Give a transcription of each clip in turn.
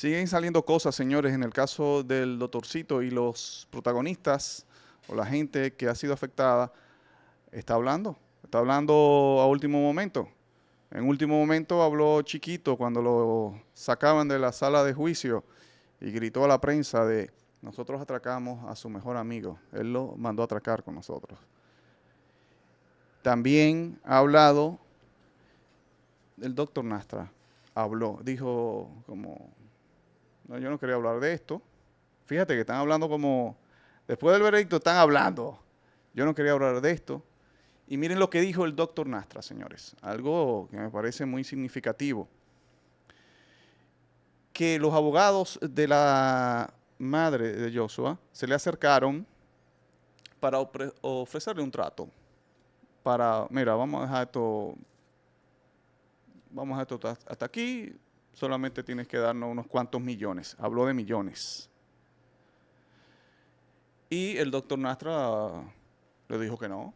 Siguen saliendo cosas, señores, en el caso del doctorcito y los protagonistas o la gente que ha sido afectada está hablando, está hablando a último momento. En último momento habló chiquito cuando lo sacaban de la sala de juicio y gritó a la prensa de nosotros atracamos a su mejor amigo, él lo mandó a atracar con nosotros. También ha hablado el doctor Nastra, habló, dijo como no, yo no quería hablar de esto. Fíjate que están hablando como, después del veredicto están hablando, yo no quería hablar de esto. Y miren lo que dijo el doctor Nastra, señores, algo que me parece muy significativo. Que los abogados de la madre de Joshua se le acercaron para ofrecerle un trato. Para, mira, vamos a dejar esto, vamos a esto hasta aquí, solamente tienes que darnos unos cuantos millones. Habló de millones. Y el doctor Nastra le dijo que no.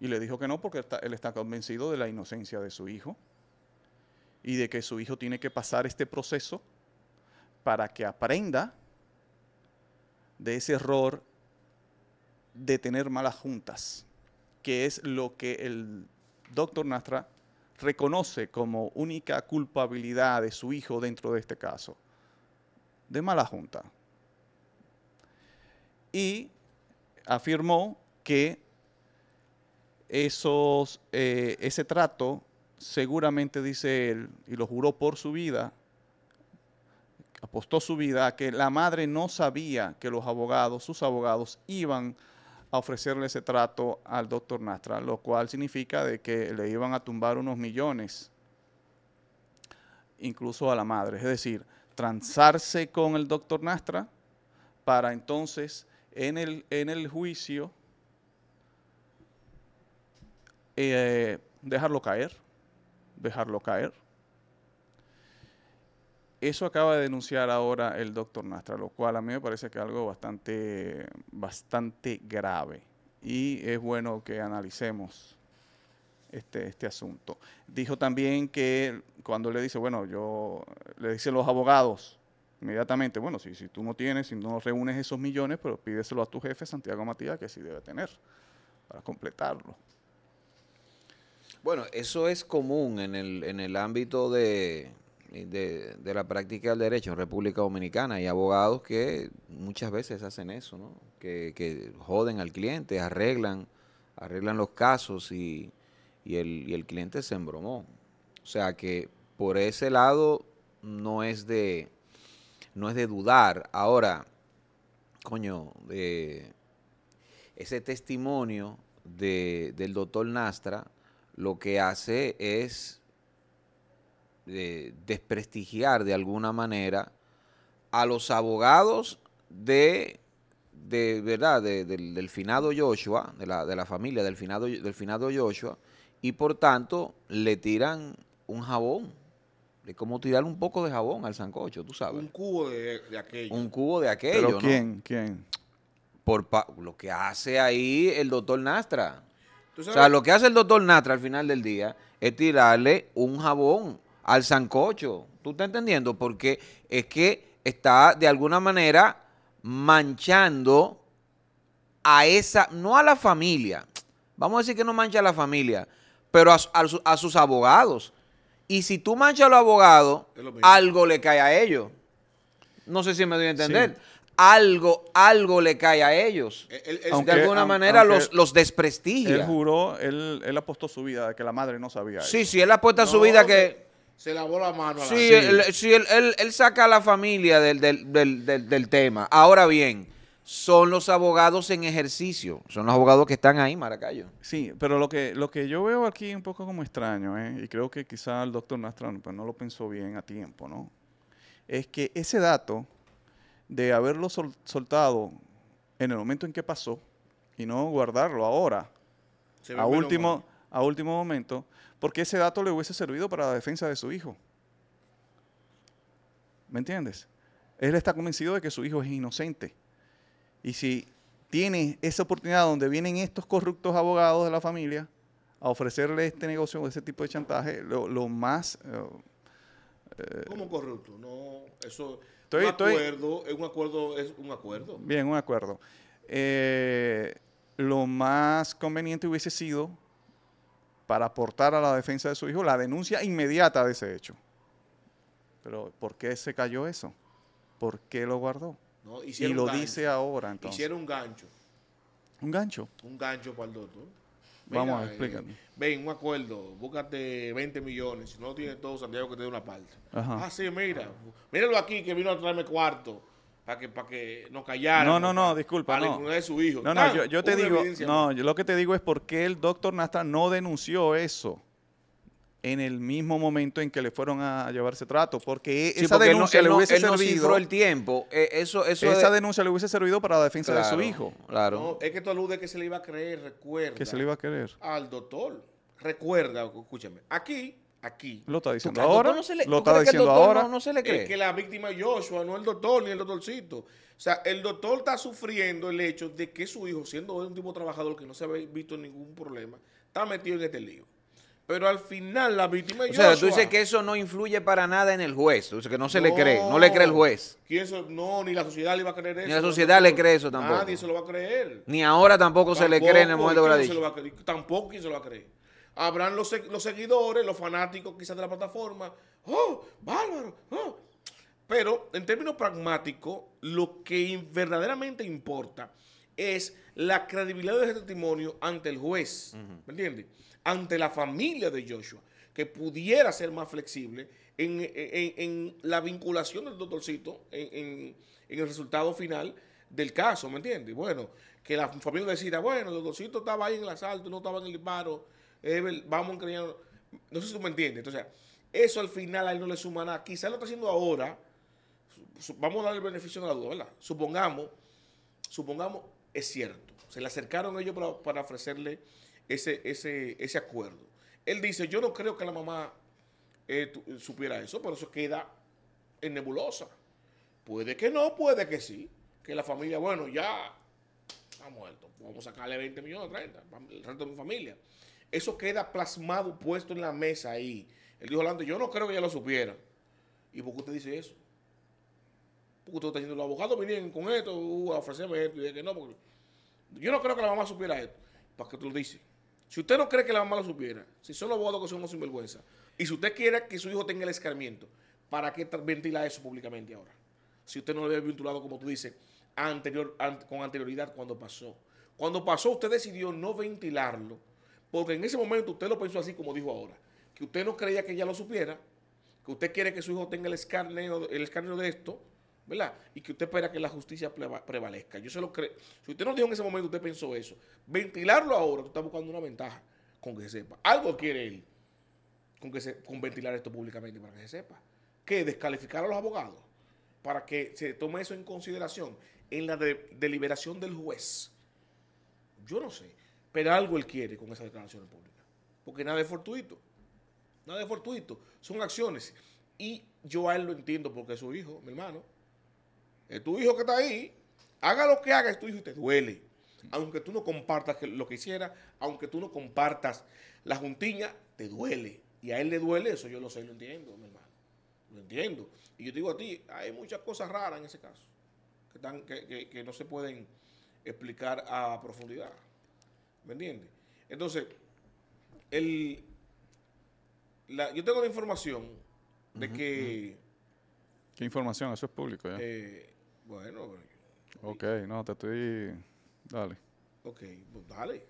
Y le dijo que no porque él está convencido de la inocencia de su hijo y de que su hijo tiene que pasar este proceso para que aprenda de ese error de tener malas juntas, que es lo que el doctor Nastra reconoce como única culpabilidad de su hijo dentro de este caso? De mala junta. Y afirmó que esos, eh, ese trato, seguramente dice él, y lo juró por su vida, apostó su vida que la madre no sabía que los abogados, sus abogados, iban a a ofrecerle ese trato al doctor Nastra, lo cual significa de que le iban a tumbar unos millones, incluso a la madre. Es decir, transarse con el doctor Nastra para entonces en el, en el juicio eh, dejarlo caer, dejarlo caer. Eso acaba de denunciar ahora el doctor Nastra, lo cual a mí me parece que es algo bastante, bastante grave y es bueno que analicemos este, este asunto. Dijo también que cuando le dice, bueno, yo le dice a los abogados inmediatamente, bueno, si, si tú no tienes, si no reúnes esos millones, pero pídeselo a tu jefe, Santiago Matías, que sí debe tener para completarlo. Bueno, eso es común en el, en el ámbito de, eh, de, la práctica del derecho en República Dominicana y abogados que muchas veces hacen eso, ¿no? que, joden al cliente, arreglan, arreglan los casos y, y, el, cliente se embromó. O sea que por ese lado no es de, no es de dudar. Ahora, coño, eh, ese testimonio de, del doctor Nastra lo que hace es eh, desprestigiar de alguna manera a los abogados de, de verdad, del, finado Joshua, de la, familia del finado, del finado Joshua, y por tanto le tiran un jabón. Es como tirar un poco de jabón al sancocho, tú sabes. Un cubo de, aquello. Un cubo de aquello, ¿Pero quién? ¿Quién? Por lo que hace ahí el doctor Nastra. O sea, lo que hace el doctor Nastra al final del día es tirarle un jabón al sancocho. ¿Tú estás entendiendo? Porque es que está de alguna manera manchando a esa, no a la familia, vamos a decir que no mancha a la familia, pero a, sus abogados. Y si tú manchas a los abogados, algo le cae a ellos. No sé si me doy a entender. Algo, algo le cae a ellos. Eh, de alguna manera los, desprestigia. Él juró, él, apostó su vida de que la madre no sabía. Sí, sí, él apuesta su vida que se lavó la mano. la sí, él, él, saca a la familia del, tema. Ahora bien, son los abogados en ejercicio, son los abogados que están ahí, Maracayo. Sí, pero lo que, lo que yo veo aquí un poco como extraño, eh, y creo que quizá el doctor Nastran pues, no lo pensó bien a tiempo, ¿no? Es que ese dato de haberlo soltado en el momento en que pasó y no guardarlo ahora, a último a último momento, porque ese dato le hubiese servido para la defensa de su hijo. ¿Me entiendes? Él está convencido de que su hijo es inocente. Y si tiene esa oportunidad donde vienen estos corruptos abogados de la familia a ofrecerle este negocio o ese tipo de chantaje, lo, más... como eh, eh, ¿Cómo corrupto? No, eso... un, acuerdo, es un acuerdo. Bien, un acuerdo. Eh, lo más conveniente hubiese sido para aportar a la defensa de su hijo la denuncia inmediata de ese hecho. Pero ¿por qué se cayó eso? ¿Por qué lo guardó? y lo dice ahora entonces. Hicieron un gancho. ¿Un gancho? Un gancho para el doctor. Vamos a eh, explicarlo. ven, un acuerdo, búscate 20 millones. Si no lo tienes todo, Santiago, que te dé una parte. Ajá. Ah, mira. Míralo aquí que vino a traerme cuarto para que, para que no callara. No, no, no, disculpa. Para no. de su hijo. No, no, yo, te digo, no, yo lo que te digo es por qué el doctor Nastra no denunció eso en el mismo momento en que le fueron a llevarse trato, porque esa denuncia le hubiese servido. el tiempo. E, eso, eso esa denuncia le hubiese servido para la defensa de su hijo. Claro. No, es que tú aludes que se le iba a creer, recuerda. Que se le iba a creer. Al doctor. Recuerda, escúchame. Aquí aquí. Lo está diciendo ahora. No se le, lo está diciendo ahora. No, se le cree. que la víctima es Joshua, no el doctor ni el doctorcito. O sea, el doctor está sufriendo el hecho de que su hijo, siendo un tipo trabajador que no se ha visto ningún problema, está metido en este lío. Pero al final la víctima es O sea, tú dices que eso no influye para nada en el juez. que no se le cree. No le cree el juez. ¿Quién no, ni la sociedad le va a creer eso. Ni la sociedad le cree eso tampoco. Nadie se lo va a creer. Ni ahora tampoco, se le cree en el momento de la Tampoco se lo va a creer habrán los, seguidores, los fanáticos quizás de la plataforma. ¡Oh, bárbaro! ¡Oh! Pero en términos pragmáticos, lo que verdaderamente importa es la credibilidad de ese testimonio ante el juez, ¿me entiendes? Ante la familia de Joshua, que pudiera ser más flexible en, la vinculación del doctorcito en, en, el resultado final del caso, ¿me entiendes? Bueno, que la familia decida, bueno, el doctorcito estaba ahí en el asalto, no estaba en el disparo, vamos creyendo. No sé si tú me entiendes. Entonces, eso al final a él no le suma nada. Quizás lo está haciendo ahora. Vamos a darle el beneficio a la duda, Supongamos, supongamos, es cierto. Se le acercaron ellos para, ofrecerle ese, ese, acuerdo. Él dice, yo no creo que la mamá eh, supiera eso, pero eso queda en nebulosa. Puede que no, puede que sí. Que la familia, bueno, ya está muerto. Vamos a sacarle 20 millones, 30, el resto de mi familia. Eso queda plasmado, puesto en la mesa ahí. Él dijo, Orlando, yo no creo que ella lo supiera. ¿Y por qué usted dice eso? Porque usted está diciendo, los abogados vinieron con esto, uh, ofrecerme esto. Y no, porque yo no creo que la mamá supiera esto. ¿Para qué tú lo dice? Si usted no cree que la mamá lo supiera, si son los abogados que son sinvergüenza, y si usted quiere que su hijo tenga el escarmiento, ¿para qué ventila eso públicamente ahora? Si usted no lo había ventilado, como tú dices, anterior, con anterioridad cuando pasó. Cuando pasó, usted decidió no ventilarlo porque en ese momento usted lo pensó así como dijo ahora, que usted no creía que ella lo supiera, que usted quiere que su hijo tenga el escarnio, el escarnio de esto, ¿verdad? Y que usted espera que la justicia prevalezca. Yo se lo creo. Si usted no dijo en ese momento, usted pensó eso. Ventilarlo ahora, usted está buscando una ventaja con que se sepa. Algo quiere él con, que se, con ventilar esto públicamente para que se sepa. Que descalificar a los abogados para que se tome eso en consideración en la deliberación del juez. Yo no sé. Pero algo él quiere con esa declaración pública, Porque nada es fortuito. Nada es fortuito. Son acciones. Y yo a él lo entiendo porque es su hijo, mi hermano. Es tu hijo que está ahí. Haga lo que haga, es tu hijo y te duele. Aunque tú no compartas lo que hiciera, aunque tú no compartas la juntiña, te duele. Y a él le duele eso, yo lo sé, lo entiendo, mi hermano. Lo entiendo. Y yo te digo a ti, hay muchas cosas raras en ese caso que no se pueden explicar a profundidad. ¿Me entiendes? Entonces, el, la, yo tengo la información de que... ¿Qué información? Eso es público, ¿ya? Eh, bueno... Ok, no, te estoy... Dale. Ok, pues dale.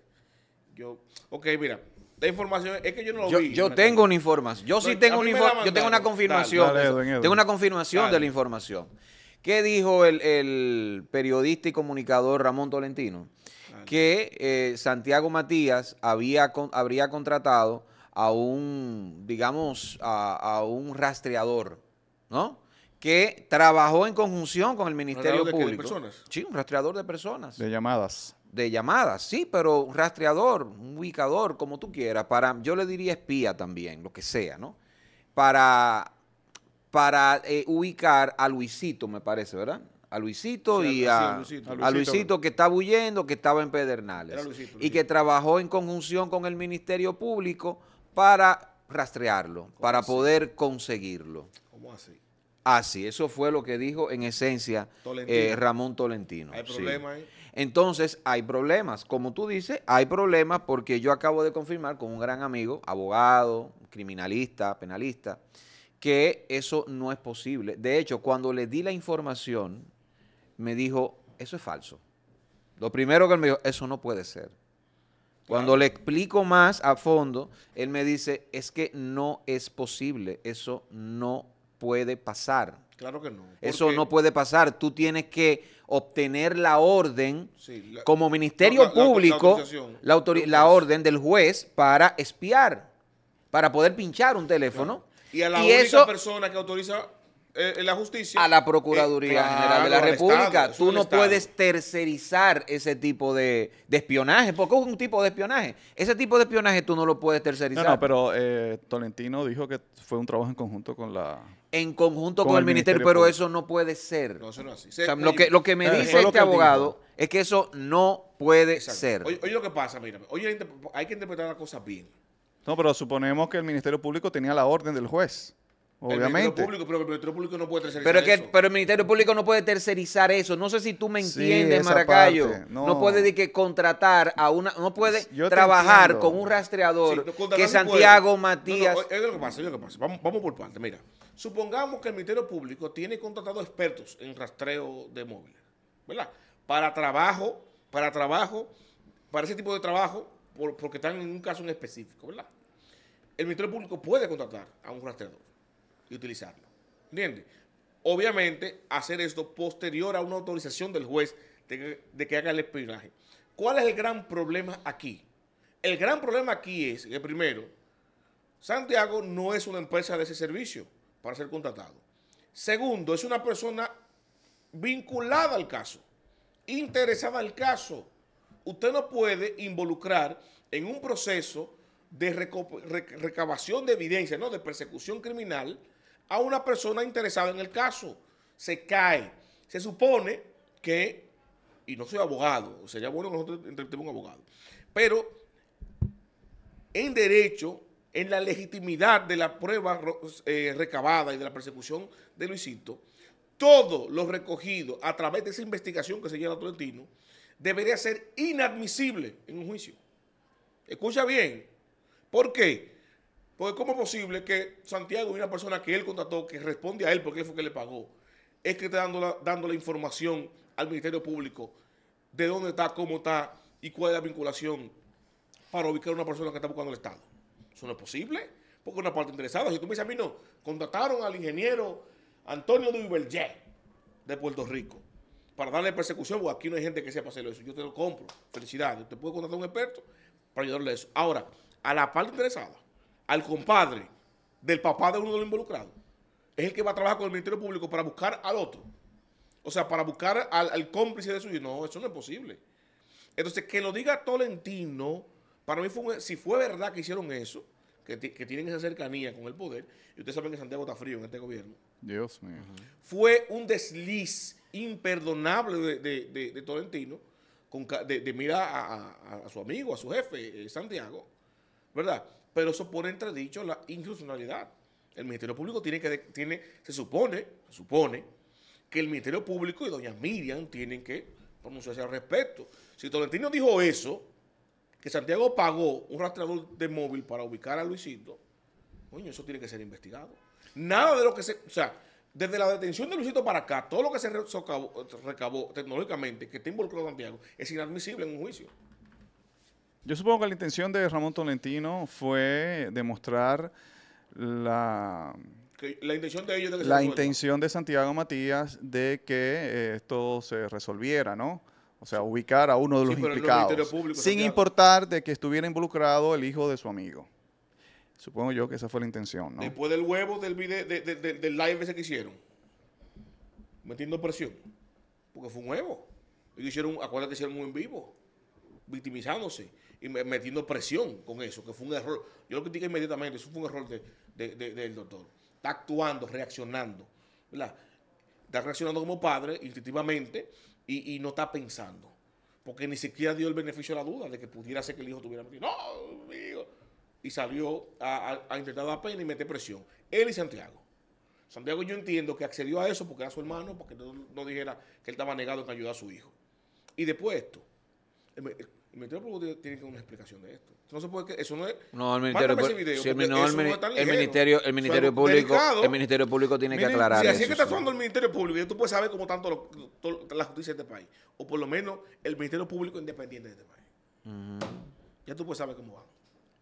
Yo, ok, mira, la información es que yo no lo vi. Yo tengo una información. Yo sí tengo una información. Yo tengo una confirmación. tengo una confirmación de la información. ¿Qué dijo el, el, periodista y comunicador Ramón Tolentino? Que eh, Santiago Matías había habría contratado a un, digamos, a, un rastreador, ¿no? que trabajó en conjunción con el Ministerio de Público. de sí, un rastreador de personas. De llamadas. De llamadas, sí, pero un rastreador, un ubicador, como tú quieras, para, yo le diría espía también, lo que sea, ¿no? Para, para eh, ubicar a Luisito, me parece, ¿verdad? a Luisito y a, Luisito. a, Luisito, que estaba huyendo, que estaba en Pedernales. y que trabajó en conjunción con el Ministerio Público para rastrearlo, para poder conseguirlo. ¿Cómo así? Así, eso fue lo que dijo en esencia eh, Ramón Tolentino. ¿Hay problemas ahí? Entonces, hay problemas. Como tú dices, hay problemas porque yo acabo de confirmar con un gran amigo, abogado, criminalista, penalista, que eso no es posible. De hecho, cuando le di la información me dijo, eso es falso. Lo primero que él me dijo, eso no puede ser. Cuando le explico más a fondo, él me dice, es que no es posible, eso no puede pasar. Claro que no. Eso no puede pasar. Tú tienes que obtener la orden como Ministerio Público, la, la, orden del juez para espiar, para poder pinchar un teléfono. Y a la única persona que autoriza eh, eh, la justicia. A la Procuraduría General de la República. Tú no puedes tercerizar ese tipo de, espionaje, porque es un tipo de espionaje. Ese tipo de espionaje tú no lo puedes tercerizar. No, no pero eh, Tolentino dijo que fue un trabajo en conjunto con la... En conjunto con, el, Ministerio, pero eso no puede ser. No, eso no es así. lo, que, lo que me eh, dice este abogado es que eso no puede ser. Oye, lo que pasa, mira, hay que interpretar las cosas bien. No, pero suponemos que el Ministerio Público tenía la orden del juez. Obviamente. pero el Ministerio Público no puede tercerizar eso. el Ministerio Público no puede tercerizar eso. No sé si tú me entiendes, Maracayo. no. puede de que contratar a una. No puede trabajar con un rastreador que Santiago Matías. es lo que pasa, Vamos, por parte. Mira, supongamos que el Ministerio Público tiene contratado expertos en rastreo de móviles, ¿verdad? Para trabajo, para trabajo, para ese tipo de trabajo, porque están en un caso en específico, ¿verdad? El Ministerio Público puede contratar a un rastreador y utilizarlo. ¿Entiendes? Obviamente, hacer esto posterior a una autorización del juez de que, haga el espionaje. ¿Cuál es el gran problema aquí? El gran problema aquí es que, primero, Santiago no es una empresa de ese servicio para ser contratado. Segundo, es una persona vinculada al caso, interesada al caso. Usted no puede involucrar en un proceso de recabación de evidencia, no de persecución criminal, a una persona interesada en el caso. Se cae. Se supone que, y no soy abogado, sería bueno que nosotros entrevistemos un abogado, pero en derecho, en la legitimidad de la prueba eh, recabada y de la persecución de Luisito, todo lo recogido a través de esa investigación que se lleva a Tolentino debería ser inadmisible en un juicio. Escucha bien. ¿Por qué? Porque ¿cómo es posible que Santiago y una persona que él contrató, que responde a él porque él fue que le pagó, es que está dando la, información al Ministerio Público de dónde está, cómo está y cuál es la vinculación para ubicar a una persona que está buscando el Estado? Eso no es posible, porque una parte interesada. Si tú me dices a mí, no, contrataron al ingeniero Antonio Duiberge de Puerto Rico para darle persecución, porque aquí no hay gente que sepa hacerlo eso. Yo te lo compro. Felicidades. Te puedo contratar a un experto para ayudarle a eso. Ahora, a la parte interesada, al compadre del papá de uno de los involucrados, es el que va a trabajar con el Ministerio Público para buscar al otro. O sea, para buscar al, cómplice de su hijo. No, eso no es posible. Entonces, que lo diga Tolentino, para mí fue, si fue verdad que hicieron eso, que, tienen esa cercanía con el poder, y ustedes saben que Santiago está frío en este gobierno. Dios mío. Fue un desliz imperdonable de, Tolentino, de, mirar a, su amigo, a su jefe, eh, Santiago, ¿verdad? pero eso pone entredicho la institucionalidad. El Ministerio Público tiene que, tiene, se supone, supone que el Ministerio Público y doña Miriam tienen que pronunciarse al respecto. Si Tolentino dijo eso, que Santiago pagó un rastreador de móvil para ubicar a Luisito, coño, eso tiene que ser investigado. Nada de lo que se, o sea, desde la detención de Luisito para acá, todo lo que se recabó, recabó tecnológicamente que está involucrado Santiago es inadmisible en un juicio. Yo supongo que la intención de Ramón Tolentino fue demostrar la, intención de ellos la intención de Santiago Matías de que eh, esto se resolviera, ¿no? O sea, ubicar a uno de los implicados, sin importar de que estuviera involucrado el hijo de su amigo. Supongo yo que esa fue la intención, ¿no? Después del huevo del del live ese que hicieron, metiendo presión, porque fue un huevo. Y hicieron, acuérdate que hicieron un en vivo victimizándose y metiendo presión con eso, que fue un error. Yo lo critiqué inmediatamente, eso fue un error del doctor. Está actuando, reaccionando, ¿verdad? Está reaccionando como padre, instintivamente, y, no está pensando. Porque ni siquiera dio el beneficio a la duda de que pudiera ser que el hijo tuviera metido. ¡No, hijo! Y salió a, intentar dar pena y meter presión. Él y Santiago. Santiago yo entiendo que accedió a eso porque era su hermano, porque no, dijera que él estaba negado en ayudar a su hijo. Y después esto, eh, el Ministerio Público tiene que dar una explicación de esto. No se puede que, eso no es. No, el Ministerio, si el, el, Ministerio, el Ministerio Público, el Ministerio Público tiene que aclarar. Si así es que está actuando el Ministerio Público, tú puedes saber cómo tanto lo, la justicia de este país, o por lo menos el Ministerio Público independiente de este país. Ya tú puedes saber cómo va.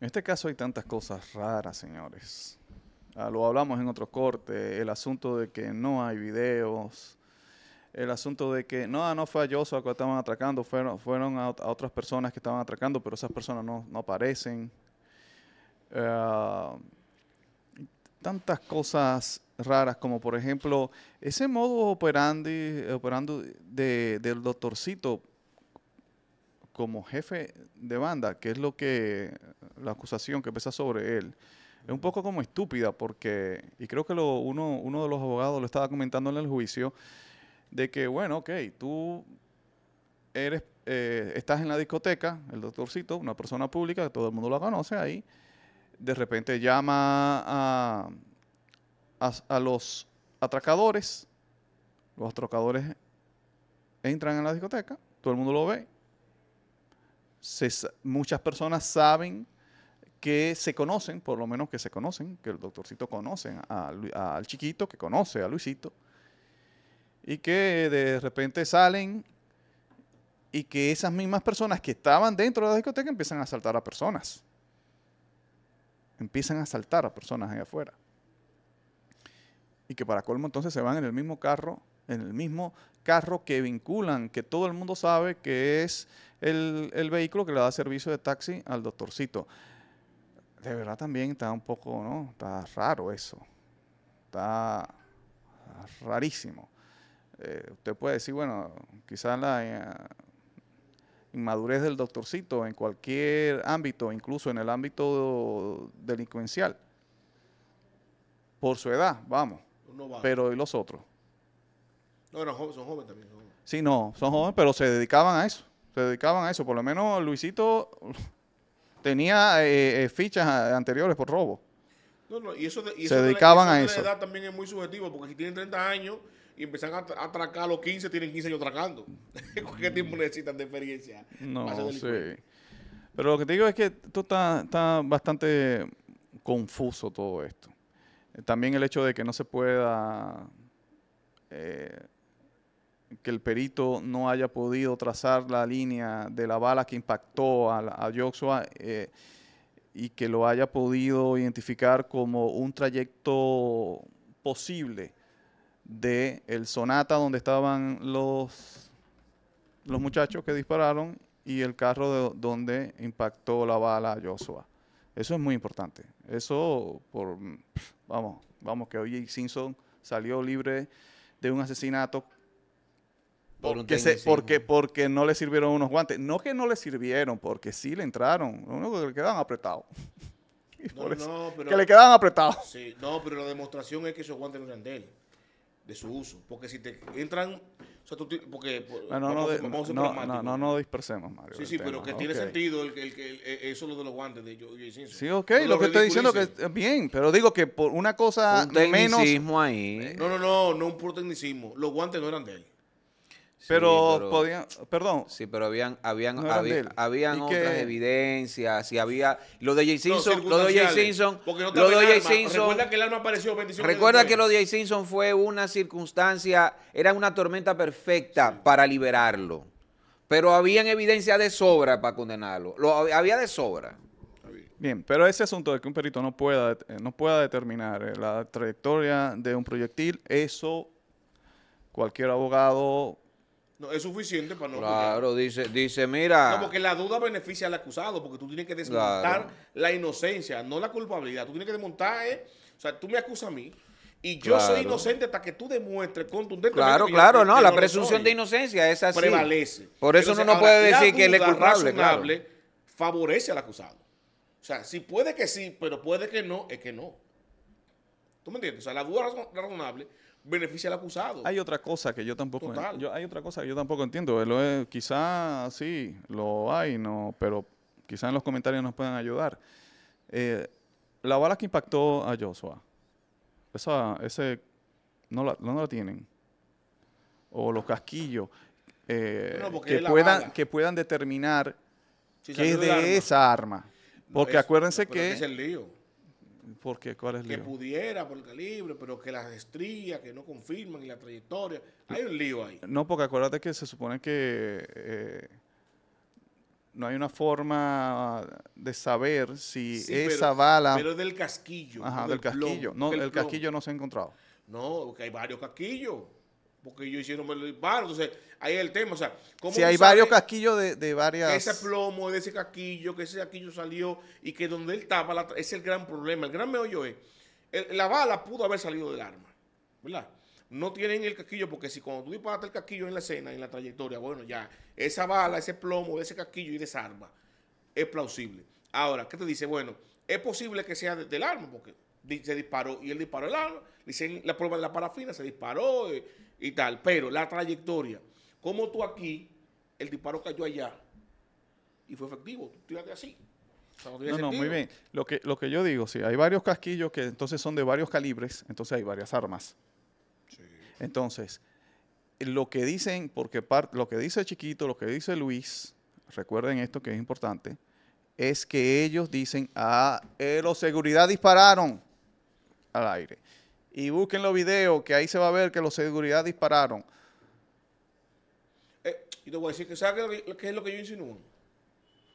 En este caso hay tantas cosas raras, señores. Ah, lo hablamos en otro corte, el asunto de que no hay videos, el asunto de que no, no fue a que estaban atracando, fueron, fueron a, otras personas que estaban atracando, pero esas personas no, aparecen. Ah, tantas cosas raras como por ejemplo ese modo operandi, operando de, del doctorcito como jefe de banda, que es lo que la acusación que pesa sobre él, es un poco como estúpida porque, y creo que lo, uno, uno de los abogados lo estaba comentando en el juicio, de que, bueno, ok, tú eres, eh, estás en la discoteca, el doctorcito, una persona pública, todo el mundo lo conoce ahí, de repente llama a, a, los atracadores, los atracadores entran en la discoteca, todo el mundo lo ve, muchas personas saben que se conocen, por lo menos que se conocen, que el doctorcito conoce al chiquito, que conoce a Luisito, y que de repente salen y que esas mismas personas que estaban dentro de la discoteca empiezan a asaltar a personas. Empiezan a asaltar a personas allá afuera. Y que para colmo entonces se van en el mismo carro, en el mismo carro que vinculan, que todo el mundo sabe que es el, el vehículo que le da servicio de taxi al doctorcito. De verdad también está un poco, ¿no? Está raro eso. Está rarísimo. Eh, usted puede decir, bueno, quizás la eh, inmadurez del doctorcito en cualquier ámbito, incluso en el ámbito delincuencial, por su edad, vamos. Pero ¿y los otros? No, son jóvenes también. Sí, no, son jóvenes, pero se dedicaban a eso. Se dedicaban a eso. Por lo menos Luisito tenía eh, fichas anteriores por robo. No, y eso, se dedicaban a eso. La edad también es muy subjetivo, porque si tienen 30 años y empiezan a atracar los 15, tienen 15 años atracando. ¿Qué tiempo mm. necesitan de experiencia? No, sí. Pero lo que te digo es que esto está, está bastante confuso todo esto. Eh, también el hecho de que no se pueda, eh, que el perito no haya podido trazar la línea de la bala que impactó a, a Joshua eh, y que lo haya podido identificar como un trayecto posible de el Sonata donde estaban los, los muchachos que dispararon y el carro de, donde impactó la bala a Joshua. Eso es muy importante. Eso, por, vamos, vamos, que hoy Simpson salió libre de un asesinato por porque, se, porque, porque no le sirvieron unos guantes. No que no le sirvieron, porque sí le entraron. Lo único que le quedaban apretados. que le quedaban apretados. Sí, no, pero la demostración es que esos guantes no eran de él de su uso. Porque si te entran. O sea, tú, no, no, no, no, no, dispersemos, Mario. Sí, sí, pero que tiene sentido e, eso lo de los guantes de yo, Sí, ok, lo, que estoy diciendo que bien, pero digo que por una cosa un menos. ahí. No, no, no, no un puro tecnicismo. Los guantes no eran de él pero, podían, perdón. Sí, pero habían, habían, habían otras evidencias, si había lo de Jay Simpson, lo de Jay Simpson, de Jay Recuerda que el arma apareció 25 Recuerda que, lo de Jay Simpson fue una circunstancia, era una tormenta perfecta para liberarlo. Pero habían evidencia de sobra para condenarlo. había de sobra. Bien, pero ese asunto de que un perito no pueda, eh, no pueda determinar eh, la trayectoria de un proyectil, eso cualquier abogado no, es suficiente para no. Claro, dice, dice, mira. No, porque la duda beneficia al acusado, porque tú tienes que desmontar la inocencia, no la culpabilidad. Tú tienes que desmontar, ¿eh? o sea, tú me acusas a mí. Y yo soy inocente hasta que tú demuestres contundentemente. Claro, claro, no, la presunción de inocencia es así. Prevalece. Por eso no puede decir que él es culpable. favorece al acusado. O sea, si puede que sí, pero puede que no, es que no. ¿Tú me entiendes? O sea, la duda razonable beneficia al acusado. Hay otra cosa que yo tampoco hay otra cosa que yo tampoco entiendo. Quizás quizá sí, lo hay, no, pero quizás en los comentarios nos puedan ayudar. Eh, la bala que impactó a Joshua, esa, ese no la, no la tienen. O los casquillos eh, que, puedan, que puedan determinar que es de esa arma. Porque acuérdense que porque ¿Cuál es el lío? Que pudiera por el calibre, pero que las estrías, que no confirman y la trayectoria. Hay un lío ahí. No, porque acuérdate que se supone que eh, no hay una forma de saber si esa bala... Pero es del casquillo. Ajá, del, casquillo. no, del el casquillo no se ha encontrado. No, porque hay varios casquillos porque yo hicieron me disparo. Entonces, ahí es el tema. O sea, ¿cómo Si hay varios casquillos de, de varias. Ese plomo, de ese casquillo, que ese casquillo salió y que donde él estaba la, es el gran problema. El gran meollo es: la bala pudo haber salido del arma, ¿verdad? No tienen el casquillo porque si cuando tú disparaste el casquillo en la escena, en la trayectoria, bueno, ya, esa bala, ese plomo, de ese casquillo y de esa arma es plausible. Ahora, ¿qué te dice? Bueno, es posible que sea del arma porque se disparó y él disparó el arma, dicen la prueba de la parafina, se disparó. Eh, y tal, pero la trayectoria, como tú aquí, el disparo cayó allá y fue efectivo, tú tiraste así. no, no, muy bien. Lo que, lo que yo digo, sí, hay varios casquillos que entonces son de varios calibres, entonces hay varias armas. Entonces, lo que dicen, porque parte, lo que dice Chiquito, lo que dice Luis, recuerden esto que es importante, es que ellos dicen, ah, eh, seguridad dispararon al aire y busquen los videos que ahí se va a ver que los seguridad dispararon. Eh, y te voy a decir que ¿sabes qué es lo que yo insinúo?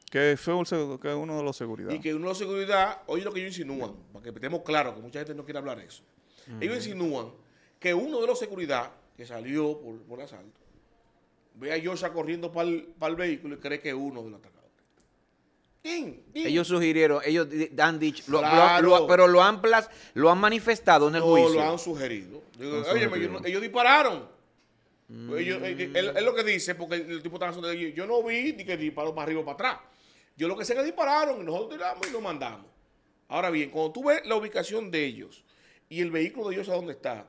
Que fue uno de los seguridad. Y que uno de los seguridad, oye lo que ellos insinúan, para que estemos claro que mucha gente no quiere hablar de eso. Ellos insinúan que uno de los seguridad que salió por, por asalto ve a Yosha corriendo para el, vehículo y cree que es uno de los atacantes. Ellos sugirieron, ellos han dicho, pero lo han, lo han manifestado en el no, lo han sugerido. ellos, dispararon. Pues mm. eh, eh, es lo que dice, porque el, tipo haciendo, yo no vi ni que disparó para arriba o para atrás. Yo lo que sé que dispararon, y nosotros tiramos y lo mandamos. Ahora bien, cuando tú ves la ubicación de ellos y el vehículo de ellos a dónde está,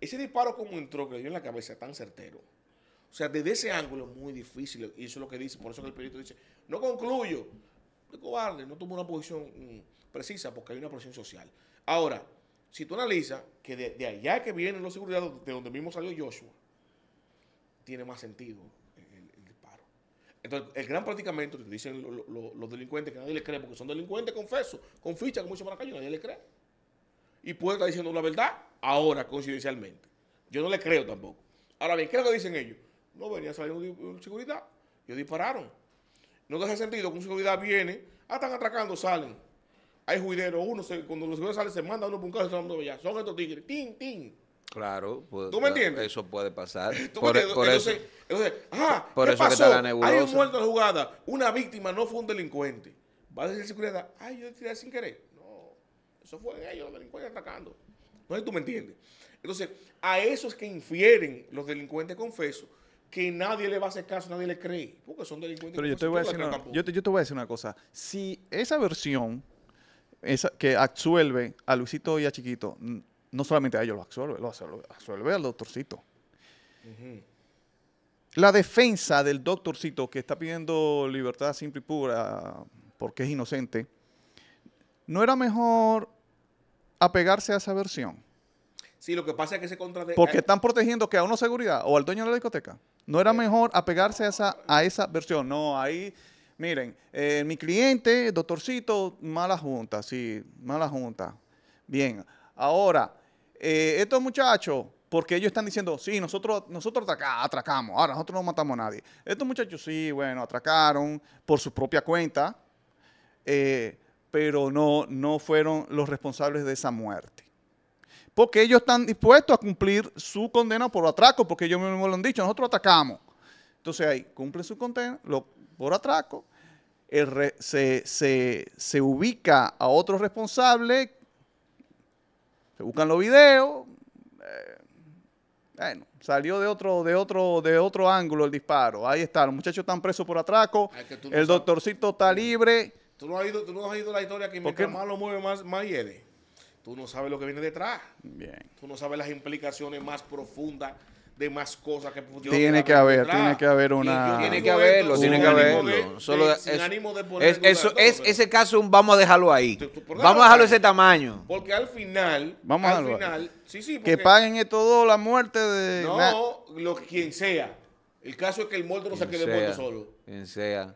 ese disparo como entró, que le dio en la cabeza, tan certero. O sea, desde ese ángulo es muy difícil. Y eso es lo que dice. Por eso que el perito dice, no concluyo. El cobarde no tomo una posición mm, precisa porque hay una presión social. Ahora, si tú analizas que de, allá que vienen los seguridad de donde mismo salió Joshua, tiene más sentido el, disparo. Entonces, el gran prácticamente, dicen los delincuentes que nadie le cree porque son delincuentes, confeso, con ficha, como dice Maracayo, nadie le cree. Y puede estar diciendo la verdad ahora, coincidencialmente. Yo no le creo tampoco. Ahora bien, ¿qué es lo que dicen ellos? No venía saliendo un, un seguridad. Ellos dispararon. No hace sentido que un seguridad viene, ah, están atracando, salen. Hay juideros, uno, cuando los seguridad salen, se manda uno por un carro Son estos tigres, tin, tin. Claro, pues, ¿Tú me entiendes? eso puede pasar. por, e, eso, ah, por eso Que está la Hay un muerto en la jugada, una víctima no fue un delincuente. Va a decir seguridad, ay, yo tiré sin querer. No, eso fue ellos, los delincuentes atacando. No sé tú me entiendes. Entonces, a esos que infieren los delincuentes confesos que nadie le va a hacer caso, nadie le cree, porque son delincuentes. Pero yo te, voy a decir una, yo, voy a decir una cosa. Si esa versión esa, que absuelve a Luisito y a Chiquito, no solamente a ellos lo absuelve, lo absuelve, al doctorcito. La defensa del doctorcito que está pidiendo libertad simple y pura porque es inocente, ¿no era mejor apegarse a esa versión? Sí, lo que pasa es que se contradice. Porque están protegiendo que a uno seguridad o al dueño de la discoteca. ¿No era mejor apegarse a esa, a esa versión? No, ahí, miren, eh, mi cliente, doctorcito, mala junta, sí, mala junta. Bien, ahora, eh, estos muchachos, porque ellos están diciendo, sí, nosotros, nosotros atracamos, ahora nosotros no matamos a nadie. Estos muchachos sí, bueno, atracaron por su propia cuenta, eh, pero no, no fueron los responsables de esa muerte porque ellos están dispuestos a cumplir su condena por atraco, porque ellos mismos lo han dicho, nosotros atacamos. Entonces ahí cumple su condena por atraco, se, ubica a otro responsable, se buscan los videos, eh, bueno, salió de otro, de otro, de otro ángulo el disparo. Ahí está, los muchachos están presos por atraco. el doctorcito está libre. Tú no has ido, la historia que más lo mueve, más, más hiere. Tú no sabes lo que viene detrás. Bien. Tú no sabes las implicaciones más profundas de más cosas que Tiene que haber, tiene que haber una. Tiene que haberlo, tiene que haberlo. Solo eso, ese caso, vamos a dejarlo ahí. vamos a dejarlo ese tamaño. Porque al final, vamos a final, que paguen esto todo la muerte de. No, lo, quien sea. El caso es que el muerto no se quede muerto solo. Quien sea.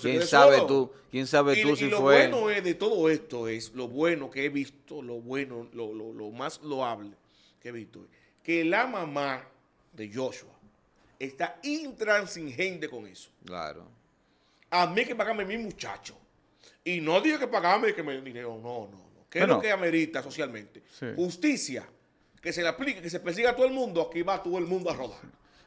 ¿Quién sabe tú? ¿Quién sabe tú si lo fue? bueno es de todo esto es, lo bueno que he visto, lo bueno, lo, más loable que he visto, es que la mamá de Joshua está intransigente con eso. Claro. A mí que pagame mi muchacho. Y no digo que pagarme que me dinero, no, no, no. ¿Qué es lo que amerita socialmente? Justicia, que se le aplique, que se persiga a todo el mundo, aquí va todo el mundo a rodar.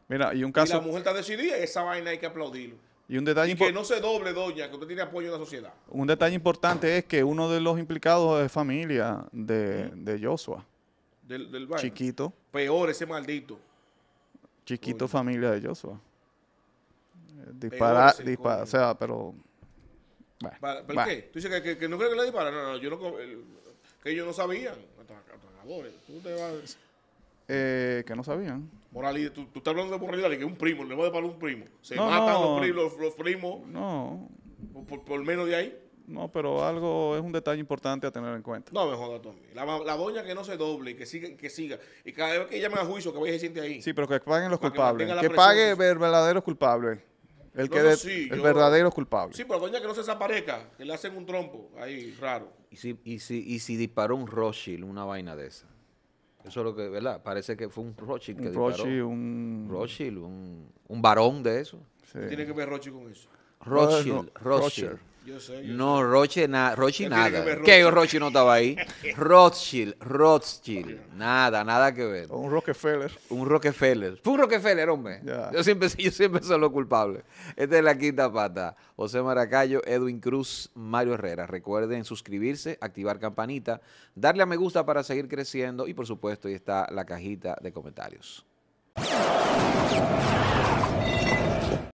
Mira, y un caso. Y la mujer está decidida esa vaina hay que aplaudirlo. Y un detalle importante que no se doble, doña, que usted tiene apoyo de la sociedad. Un detalle importante es que uno de los implicados es familia de, mm. Joshua. Del, del Chiquito. Peor ese maldito. Chiquito familia de Joshua. Dispara, dispara, o sea, pero... ¿Pero qué? ¿Tú dices que, no creo que le disparan? No, no, yo no... que ellos no sabían. Atracadores. Tú te vas eh, que no sabían. Moralidad, tú, estás hablando de moralidad, que un primo, le voy a dar un primo. Se matan Los, primos, No. Por, por, menos de ahí. No, pero algo es un detalle importante a tener en cuenta. No me jodas, Tommy. La, la doña que no se doble, que siga, que siga. Y cada vez que llamen a juicio, que vaya siente ahí. Sí, pero que paguen los culpables. Que, pague el verdadero culpable. El, que el verdadero culpable. Sí, pero doña que no se desaparezca, que le hacen un trompo ahí raro. ¿Y si, y si, y si disparó un Rothschild, una vaina de esa? Eso es lo que, ¿verdad? Parece que fue un Rothschild que Un Rothschild, un, un varón de eso. ¿Qué tiene que ver Rothschild con eso? Rothschild, Rothschild. Yo sé, no, Roche, nada. Roche nada. Que, yo Roche no estaba ahí. Rothschild, Rothschild. Nada, nada que ver. Un Rockefeller. Un Rockefeller. Fue un Rockefeller, hombre. Yo, siempre, yo siempre soy lo culpable. Esta es la quinta pata. José Maracayo, Edwin Cruz, Mario Herrera. Recuerden suscribirse, activar campanita, darle a me gusta para seguir creciendo y por supuesto ahí está la cajita de comentarios.